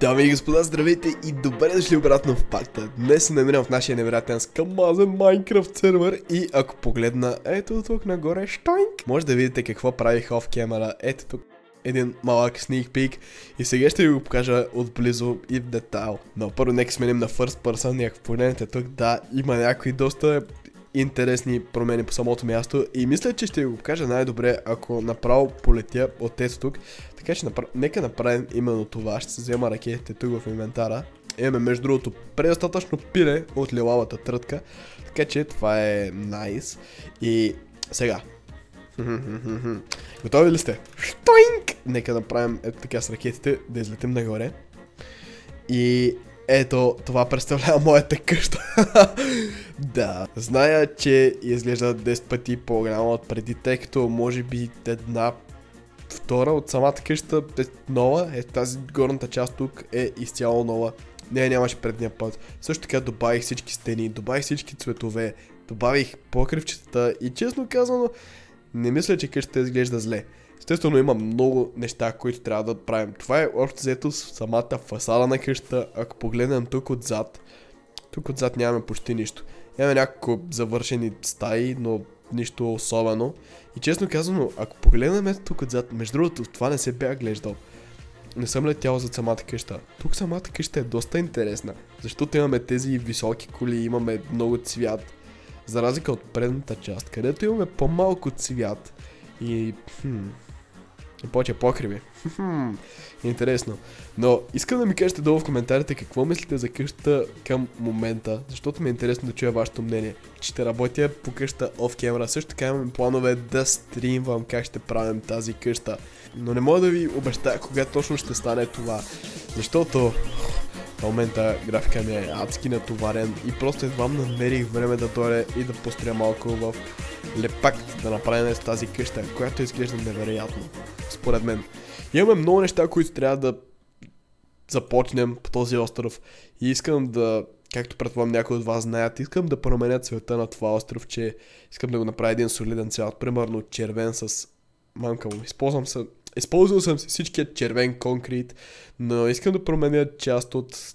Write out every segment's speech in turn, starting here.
Дами и господа, здравейте и добре дошли обратно в пакта. Днес се намирам в нашия невероятен скамазен Майнкрафт сервер и ако погледна ето тук нагоре, штайнк, може да видите какво правих оф кемера. Ето тук един малък sneak peek и сега ще ви го покажа отблизо и в детайл. Но първо нека сменим на first person и ако погледнете тук, да, има някои доста интересни промени по самото място и мисля, че ще ви го покажа най-добре, ако направо полетя от тези тук. Така че нека направим именно това. Ще се взема ракетите тук в инвентара. Имаме между другото предостатъчно пиле от лилавата трътка, така че това е найс. Nice. И сега, Готови ли сте? Штоинг! Нека направим ето така с ракетите, да излетим нагоре. И ето, това представлява моята къща. да, зная, че изглежда 10 пъти по-голяма от преди, тъй като може би една втора от самата къща е нова, е тази горната част тук е изцяло нова. Не, нямаше предния път. Също така добавих всички стени, добавих всички цветове, добавих покривчетата и честно казано, не мисля, че къщата изглежда зле. Естествено има много неща, които трябва да правим. Това е общо взето самата фасада на къщата. Ако погледнем тук отзад, тук отзад нямаме почти нищо. Имаме някакво завършени стаи, но нищо особено. И честно казано, ако погледнем ето тук отзад, между другото това не се бях глеждал. Не съм летял зад самата къща. Тук самата къща е доста интересна, защото имаме тези високи коли, имаме много цвят. За разлика от предната част, където имаме по-малко цвят. И... Хм, и повече покриви. Интересно. Но искам да ми кажете долу в коментарите какво мислите за къщата към момента, защото ми е интересно да чуя вашето мнение. Ще работя по къща оф camera. Също така имам планове да стримвам как ще правим тази къща. Но не мога да ви обеща кога точно ще стане това, защото в момента графика ми е адски натоварен и просто едва намерих време да дойде и да постря малко в лепак да направим с тази къща, която изглежда невероятно, според мен. Имаме много неща, които трябва да започнем по този остров и искам да, както предполагам някои от вас знаят, искам да променя цвета на това остров, че искам да го направя един солиден цвят, примерно червен с мамка му. Използвам се използвал съм си всичкият червен конкрет, но искам да променя част от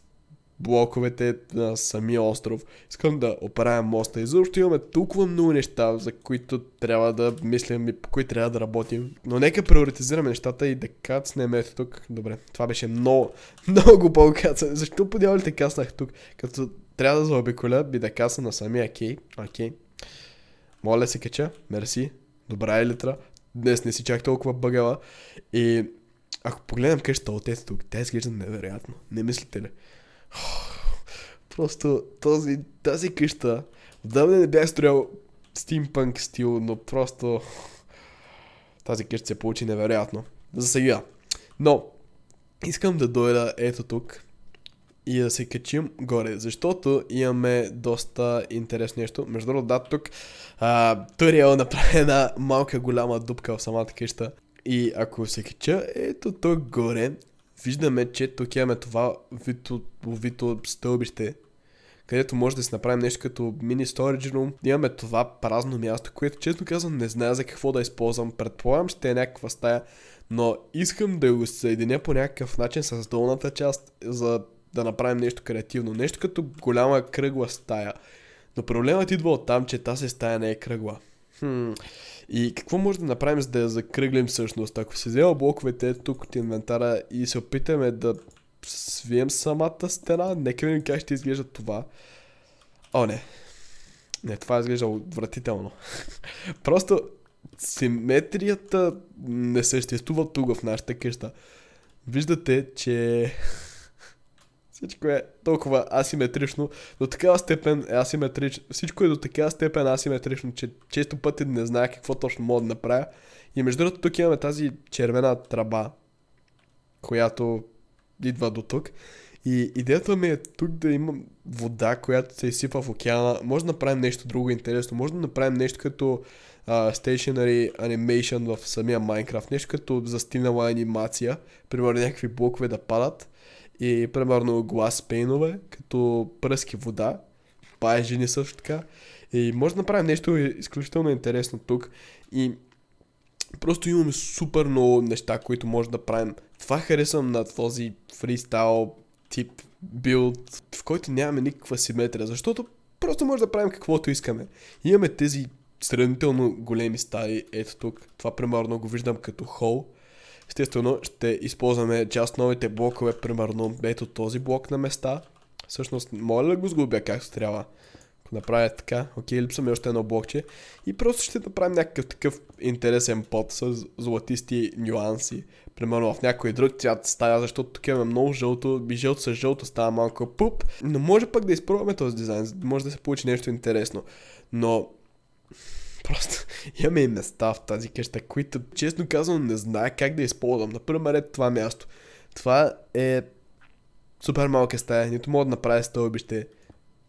блоковете на самия остров. Искам да оправя моста. И защо имаме толкова много неща, за които трябва да мислим и по които трябва да работим. Но нека приоритизираме нещата и да кацнем ето тук. Добре, това беше много, много по кацан Защо подявалите каснах тук? Като трябва да заобиколя би да касна на самия кей. Окей. Моля се кача. Мерси. Добра литра. Днес не си чак толкова бъгала. И ако погледнем къщата от ето тук, те изглеждат невероятно. Не мислите ли? Просто този, тази къща отдавна не бях строял стимпанк стил, но просто тази къща се получи невероятно. За сега. Но, искам да дойда ето тук и да се качим горе, защото имаме доста интересно нещо. Между другото, да, тук Туриел направи една малка голяма дупка в самата къща. И ако се кача ето тук горе, виждаме, че тук имаме това вито, вито стълбище, където може да си направим нещо като мини storage room. Имаме това празно място, което честно казвам не зная за какво да използвам. Предполагам, ще е някаква стая, но искам да го съединя по някакъв начин с долната част, за да направим нещо креативно. Нещо като голяма кръгла стая. Но проблемът идва от там, че тази стая не е кръгла. Хм. И какво може да направим, за да я закръглим всъщност? Ако си взема блоковете тук от инвентара и се опитаме да свием самата стена, нека видим как ще изглежда това. О, не. Не, това изглежда отвратително. Просто симетрията не съществува тук в нашата къща. Виждате, че всичко е толкова асиметрично, до такава степен е асиметрично, всичко е до такава степен асиметрично, че често пъти не знае какво точно мога да направя. И между другото тук имаме тази червена траба, която идва до тук. И идеята ми е тук да имам вода, която се изсипва в океана. Може да направим нещо друго интересно. Може да направим нещо като uh, stationary animation в самия Minecraft. Нещо като застинала анимация. Примерно някакви блокове да падат и примерно глас пейнове, като пръски вода, пае също така. И може да направим нещо изключително интересно тук и просто имаме супер много неща, които може да правим. Това харесвам на този фристайл тип билд, в който нямаме никаква симетрия, защото просто може да правим каквото искаме. Имаме тези сравнително големи стаи, ето тук. Това примерно го виждам като хол. Естествено, ще използваме част новите блокове, примерно ето този блок на места. Всъщност, моля да го сгубя както трябва. Ако направя така, окей, липса ми още едно блокче. И просто ще направим някакъв такъв интересен пот с златисти нюанси. Примерно в някой друг цвят стая, защото тук имаме много жълто, и жълто с жълто става малко пуп. Но може пък да изпробваме този дизайн, може да се получи нещо интересно. Но Просто имаме и места в тази къща, които честно казвам не зная как да използвам. Например, ред това място. Това е супер малка стая, нито мога да направя стълбище.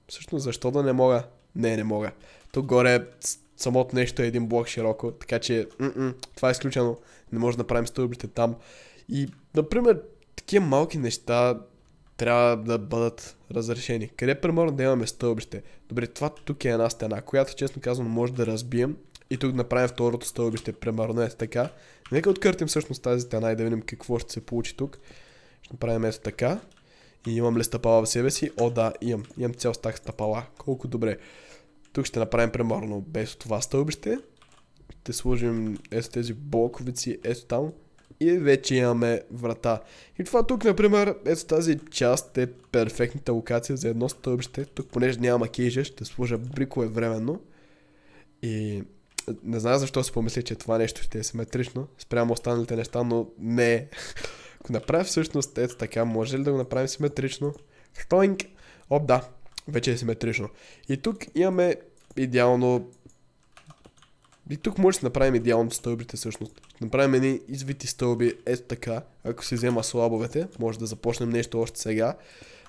Всъщност, защо да не мога? Не, не мога. Тук горе самото нещо е един блок широко, така че м-м, това е изключено. Не може да направим стълбище там. И, например, такива малки неща трябва да бъдат разрешени. Къде преморно да имаме стълбище? Добре, това тук е една стена, която честно казвам може да разбием и тук направим второто стълбище, примерно ето така. Нека откъртим всъщност тази стена и да видим какво ще се получи тук. Ще направим ето така. И имам ли стъпала в себе си? О да, имам. Имам цял стак стъпала. Колко добре. Тук ще направим преморно без това стълбище. Ще сложим ето тези блоковици ето там и вече имаме врата. И това тук, например, ето тази част е перфектната локация за едно стълбище. Тук, понеже няма кейжа, ще служа брикове временно. И не знам защо си помисли, че това нещо ще е симетрично спрямо останалите неща, но не е. Ако направим всъщност ето така, може ли да го направим симетрично? Хтоинг! Оп, да, вече е симетрично. И тук имаме идеално и тук може да направим идеално стълбите всъщност. Направим едни извити стълби, ето така. Ако се взема слабовете, може да започнем нещо още сега.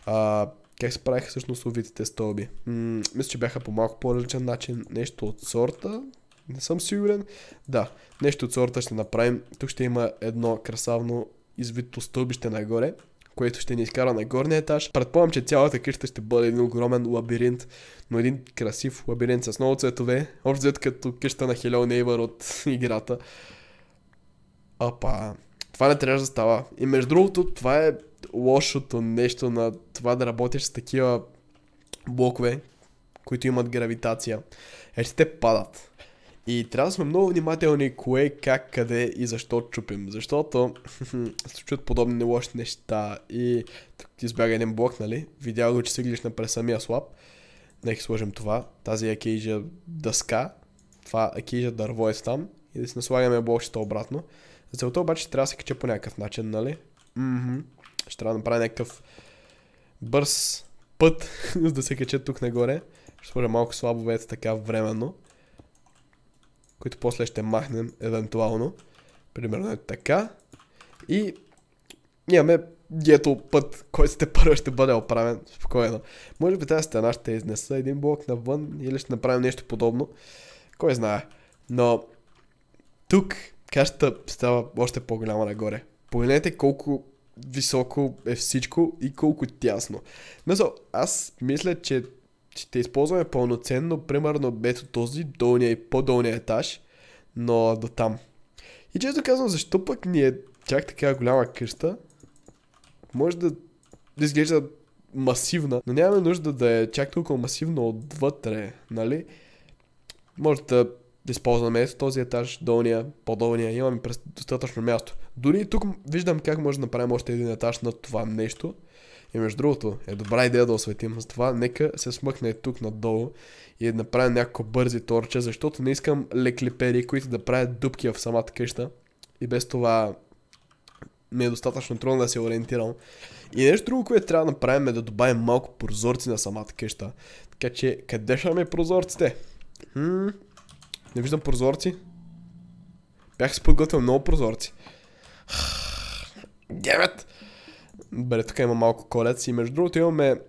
А, как се правиха всъщност увитите стълби? М- мисля, че бяха по малко по-различен начин. Нещо от сорта. Не съм сигурен. Да, нещо от сорта ще направим. Тук ще има едно красавно извито стълбище нагоре което ще ни изкара на горния етаж. Предполагам, че цялата къща ще бъде един огромен лабиринт, но един красив лабиринт с много цветове, общо като къща на Хелео Нейвър от играта. Апа, това не трябва да става. И между другото, това е лошото нещо на това да работиш с такива блокове, които имат гравитация. Е, те падат. И трябва да сме много внимателни кое, как, къде и защо чупим. Защото се чуят подобни лоши неща. И тук ти избяга един блок, нали? Видях го, че се глиш през самия е слаб. Нека сложим това. Тази акейжа дъска. Това акейжа дърво е там. И да си наслагаме блокчета обратно. За целта обаче трябва да се кача по някакъв начин, нали? Мхм. Ще трябва да направя някакъв бърз път, за да се кача тук нагоре. Ще сложа малко слабо вето така временно които после ще махнем евентуално. Примерно е така. И имаме ето път, който сте първо ще бъде оправен спокойно. Може би тази стена ще изнеса един блок навън или ще направим нещо подобно. Кой знае. Но тук кашата става още по-голяма нагоре. Погледнете колко високо е всичко и колко тясно. Мисъл, аз мисля, че ще използваме пълноценно, примерно без от този долния и по-долния етаж, но до там. И често казвам, защо пък ни е чак така голяма къща? Може да изглежда масивна, но нямаме нужда да е чак толкова масивно отвътре, нали? Може да използваме ето този етаж, долния, по-долния, имаме достатъчно място. Дори и тук виждам как може да направим още един етаж на това нещо. И между другото, е добра идея да осветим. Затова нека се смъкне тук надолу и да направим някакво бързи торче, защото не искам леклипери, които да правят дупки в самата къща. И без това ми е достатъчно трудно да се ориентирам. И нещо друго, което трябва да направим е да добавим малко прозорци на самата къща. Така че, къде ще имаме прозорците? Хм, не виждам прозорци. Бях се подготвил много прозорци. Девет! Добре, тук има малко колец и между другото имаме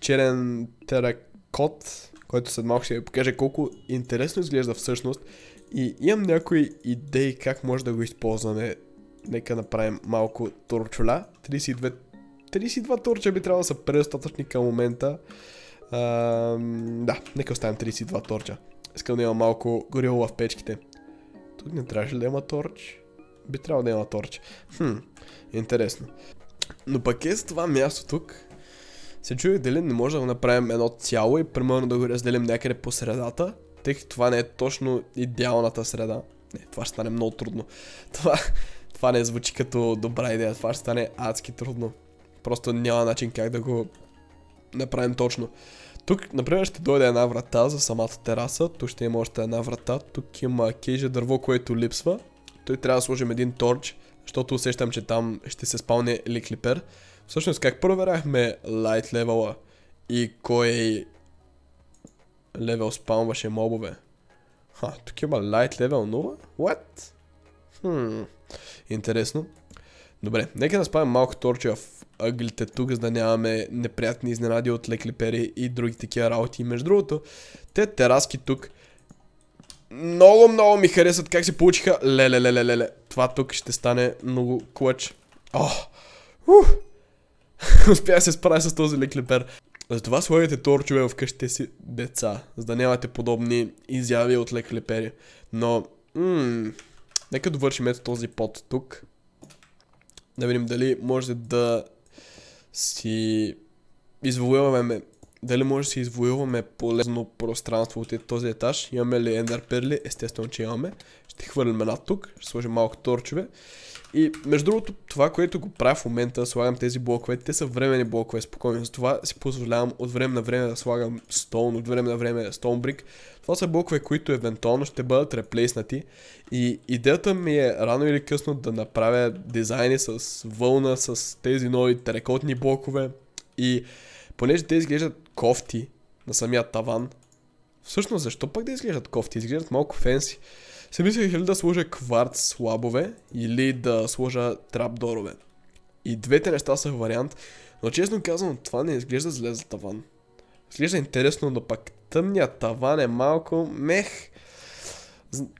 черен теракот, който след малко ще ви покаже колко интересно изглежда всъщност. И имам някои идеи как може да го използваме. Нека направим малко турчула. 32, 32 турча би трябвало да са предостатъчни към момента. А, да, нека оставим 32 торча. Искам да има малко горило в печките. Тук не трябваше да има торч. Би трябвало да има торч. Хм, интересно. Но пък е с това място тук. Се чуех дали не може да го направим едно цяло и примерно да го разделим някъде по средата. Тъй като това не е точно идеалната среда. Не, това ще стане много трудно. Това, това не звучи като добра идея. Това ще стане адски трудно. Просто няма начин как да го направим точно. Тук, например, ще дойде една врата за самата тераса. Тук ще има още една врата. Тук има кейжа дърво, което липсва. Той трябва да сложим един торч защото усещам, че там ще се спалне Леклипер. Всъщност, как проверяхме лайт левела и кой левел спаунваше мобове? Ха, тук има лайт левел 0? What? Хм, интересно. Добре, нека да спавим малко торча в ъглите тук, за да нямаме неприятни изненади от леклипери и други такива работи. Между другото, те тераски тук много, много ми харесват как се получиха. Леле, леле, леле. Това тук ще стане много клъч. О! Ух! Успях се справя с този леклепер. Затова слагайте торчове в къщите си деца, за да нямате подобни изяви от леклепери. Но, ммм, нека довършим ето този пот тук. Да видим дали може да си извоюваме дали може да си извоюваме полезно пространство от този етаж. Имаме ли ендер перли? Естествено, че имаме. Ще хвърлим една тук, ще сложим малко торчове. И между другото, това, което го правя в момента, слагам тези блокове, те са времени блокове, спокойно. Затова си позволявам от време на време да слагам стоун, от време на време стоун брик. Това са блокове, които евентуално ще бъдат реплейснати. И идеята ми е рано или късно да направя дизайни с вълна, с тези нови трекотни блокове. И понеже те изглеждат кофти на самия таван. Всъщност, защо пък да изглеждат кофти? Изглеждат малко фенси. Се мислех ли да сложа кварц слабове или да сложа трапдорове. И двете неща са вариант, но честно казвам, това не изглежда зле за таван. Изглежда интересно, но пак тъмният таван е малко мех.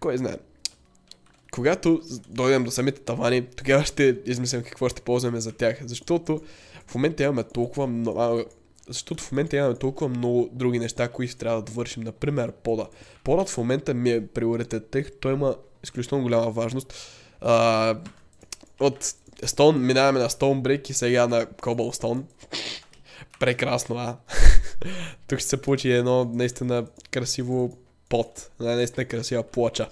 Кой знае. Когато дойдем до самите тавани, тогава ще измислям какво ще ползваме за тях, защото в момента имаме толкова много, защото в момента имаме толкова много други неща, които трябва да вършим. Например, пода. Подът в момента ми е приоритет, тъй като той има изключително голяма важност. А, от Стон минаваме на Stone брик и сега на Cobblestone. Прекрасно, а? Тук ще се получи едно наистина красиво пот. Една наистина красива плоча.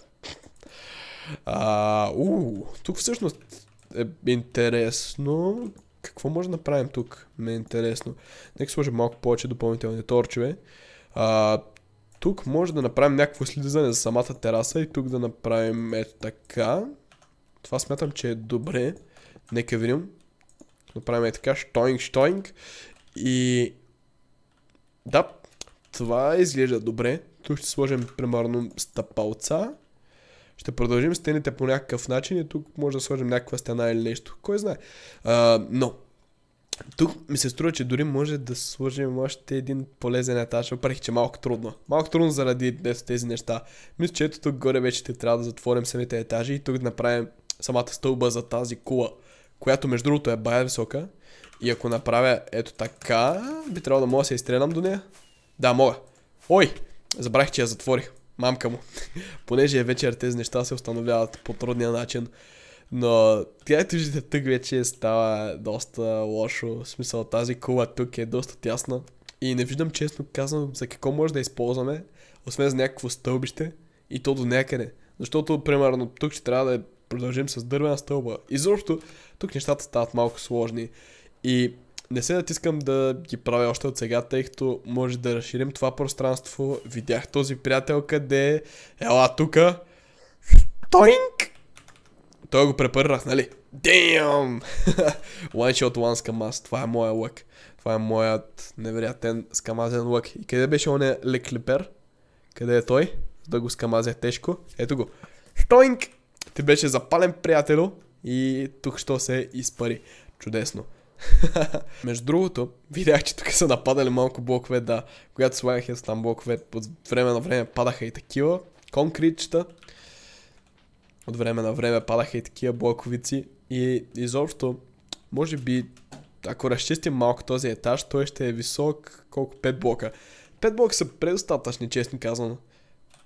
А, у, тук всъщност е интересно. Какво може да направим тук? Ме е интересно. Нека сложим малко повече допълнителни торчове. А, тук може да направим някакво слизане за самата тераса и тук да направим ето така. Това смятам, че е добре. Нека видим. Направим е така, штоинг, штоинг. И... Да, това изглежда добре. Тук ще сложим примерно стъпалца. Ще продължим стените по някакъв начин и тук може да сложим някаква стена или нещо. Кой знае. А, но, тук ми се струва, че дори може да сложим още един полезен етаж, въпреки че е малко трудно. Малко трудно заради тези неща. Мисля, че ето тук горе вече ще трябва да затворим самите етажи и тук да направим самата стълба за тази кула, която между другото е бая висока. И ако направя ето така, би трябвало да мога да се изстрелям до нея. Да, мога. Ой, забравих, че я затворих мамка му. Понеже е вечер, тези неща се установяват по трудния начин. Но където ще тук вече става доста лошо. В смисъл тази кула тук е доста тясна. И не виждам честно казвам за какво може да използваме, освен за някакво стълбище и то до някъде. Защото, примерно, тук ще трябва да продължим с дървена стълба. и защото тук нещата стават малко сложни. И не се натискам да ги правя още от сега, тъй като може да разширим това пространство. Видях този приятел къде е. Ела тука. Тоинк! Той го препърнах, нали? Дейм! one shot, one скамаз. Това е моя лък. Това е моят невероятен скамазен лък. И къде беше он е леклепер? Къде е той? Да го скамазя тежко. Ето го. Тоинк! Ти беше запален приятелю и тук що се изпари. Чудесно. Между другото, видях, че тук са нападали малко блокове, да. Когато слагах аз там блокове, от време на време падаха и такива конкретчета. От време на време падаха и такива блоковици. И изобщо, може би, ако разчистим малко този етаж, той ще е висок колко 5 блока. 5 блока са предостатъчни, честно казано.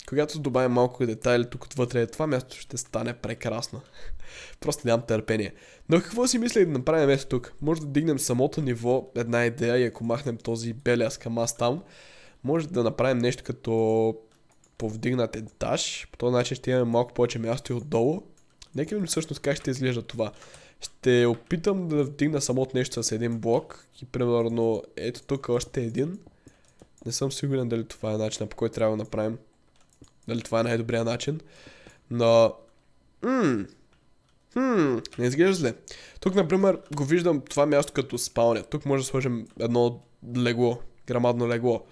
Когато добавим малко детайли тук отвътре, е това място ще стане прекрасно. Просто нямам търпение. Но какво си мисля да направим место тук? Може да дигнем самото ниво, една идея и ако махнем този белия скамаз там, може да направим нещо като повдигнат етаж. По този начин ще имаме малко повече място и отдолу. Нека видим всъщност как ще изглежда това. Ще опитам да вдигна самото нещо с един блок и примерно ето тук още един. Не съм сигурен дали това е начинът по който трябва да направим. Нали, това е най-добрия начин. Но... Ммм... Хм, не изглежда зле. Тук, например, го виждам това място като спалня. Тук може да сложим едно легло, грамадно легло.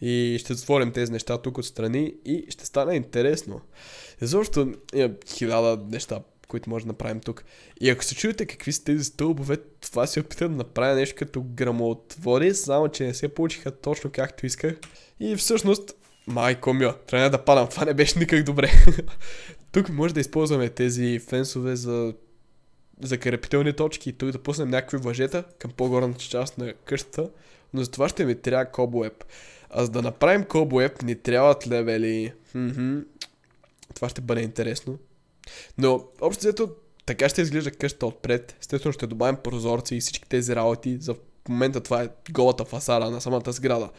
И ще затворим тези неща тук отстрани и ще стане интересно. Защото има хиляда неща, които може да направим тук. И ако се чуете какви са тези стълбове, това си опитам да направя нещо като грамотвори, само че не се получиха точно както исках. И всъщност Майко мя, трябва да падам. Това не беше никак добре. тук може да използваме тези фенсове за за крепителни точки и тук да пуснем някакви въжета към по-горната част на къщата, но за това ще ми трябва кобуеб. А за да направим кобуеб ни трябват левели. Това ще бъде интересно. Но, общо взето, така ще изглежда къща отпред. Естествено ще добавим прозорци и всички тези работи. За момента това е голата фасада на самата сграда.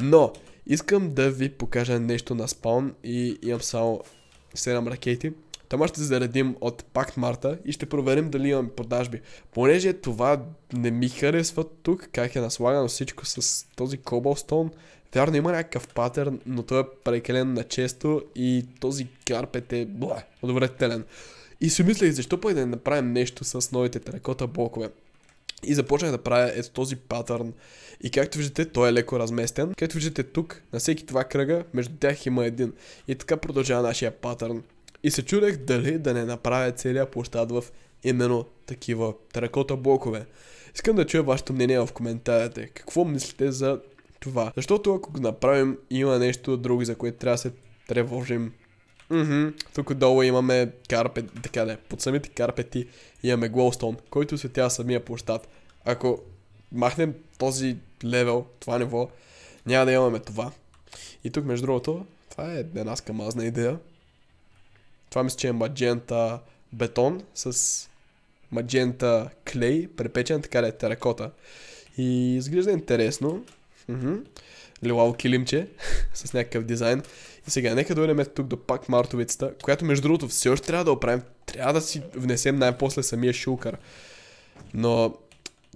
Но, Искам да ви покажа нещо на спаун и имам само 7 ракети. Тома ще заредим от пакт Марта и ще проверим дали имаме продажби. Понеже това не ми харесва тук, как е наслагано всичко с този Cobblestone. Вярно има някакъв патърн, но той е прекалено на често и този карпет е бла, отвратителен. И си мислех, защо пък да не направим нещо с новите теракота блокове. И започнах да правя ето този патърн. И както виждате, той е леко разместен. Както виждате тук, на всеки два кръга, между тях има един. И така продължава нашия патърн. И се чудех дали да не направя целия площад в именно такива теракота блокове. Искам да чуя вашето мнение в коментарите. Какво мислите за това? Защото ако го направим, има нещо друго, за което трябва да се тревожим Mm-hmm. Тук отдолу имаме карпет, така не, под самите карпети имаме Glowstone, който осветява самия площад. Ако махнем този левел, това ниво, няма да имаме това. И тук, между другото, това е една скамазна идея. Това мисля, че е маджента бетон с маджента клей, препечен така да е теракота. И изглежда интересно. Mm-hmm. Лилаво килимче с някакъв дизайн. Сега, нека дойдем тук до пак мартовицата, която между другото все още трябва да оправим. Трябва да си внесем най-после самия шулкър. Но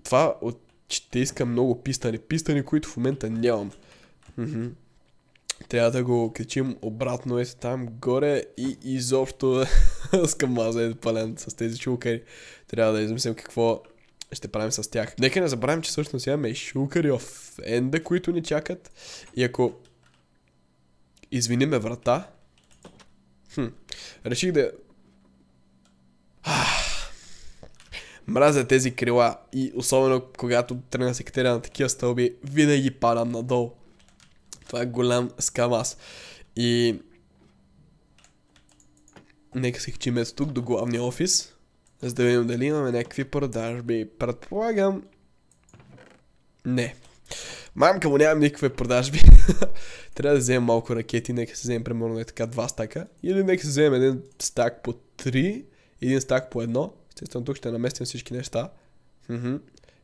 това от че искам много пистани. Пистани, които в момента нямам. Трябва да го качим обратно ето там горе и изобщо с камаза е пален с тези шукари. Трябва да измислим какво ще правим с тях. Нека не забравим, че всъщност имаме и шулкари в енда, които ни чакат. И ако Извини ме, врата. Хм. Реших да... Ах. Мразя тези крила и особено когато тръгна катеря на такива стълби, винаги падам надолу. Това е голям скамас И... Нека се хчим ето тук до главния офис, за да видим дали имаме някакви продажби. Предполагам... Не. Мамка му, нямам никакви продажби. Трябва да вземем малко ракети, нека се вземем примерно е така два стака. Или нека се вземем един стак по 3, един стак по едно. Естествено тук ще наместим всички неща. Мхм.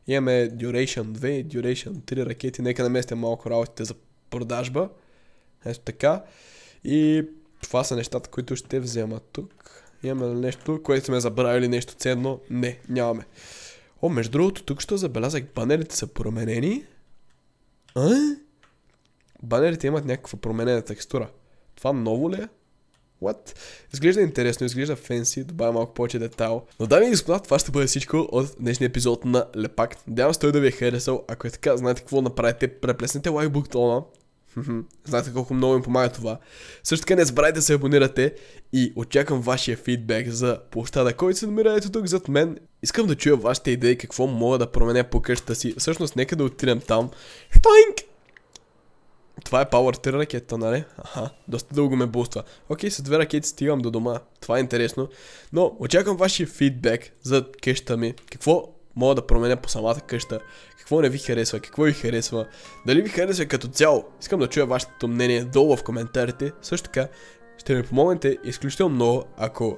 Имаме Duration 2 и Duration 3 ракети. Нека наместим малко работите за продажба. Ето така. И това са нещата, които ще взема тук. Имаме ли нещо, което сме забравили нещо ценно? Не, нямаме. О, между другото, тук ще забелязах, панелите са променени. А? Банерите имат някаква променена текстура. Това ново ли е? What? Изглежда интересно, изглежда фенси, добавя малко повече детайл. Но дами и господа, това ще бъде всичко от днешния епизод на Лепакт. Надявам се той да ви е харесал. Ако е така, знаете какво направите, преплеснете лайк буктона, Знаете колко много им помага това. Също така не забравяйте да се абонирате и очаквам вашия фидбек за площада, който се намира ето тук зад мен. Искам да чуя вашите идеи какво мога да променя по къщата си. Всъщност нека да отидем там. Штойнк! Това е Power Tier ракета, нали? Аха, доста дълго ме буства. Окей, с две ракети стигам до дома. Това е интересно. Но очаквам вашия фидбек за къща ми. Какво мога да променя по самата къща. Какво не ви харесва? Какво ви харесва? Дали ви харесва като цяло? Искам да чуя вашето мнение долу в коментарите. Също така, ще ми помогнете изключително много, ако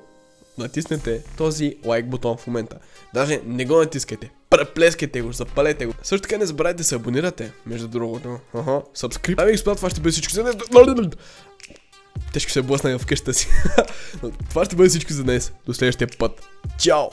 натиснете този лайк бутон в момента. Даже не го натискайте. Преплескайте го, запалете го. Също така не забравяйте да се абонирате, между другото. Ага, сабскрип. Ами господа, това ще бъде всичко за днес. Тежко се блъсна в къщата си. това ще бъде всичко за днес. До следващия път. Чао!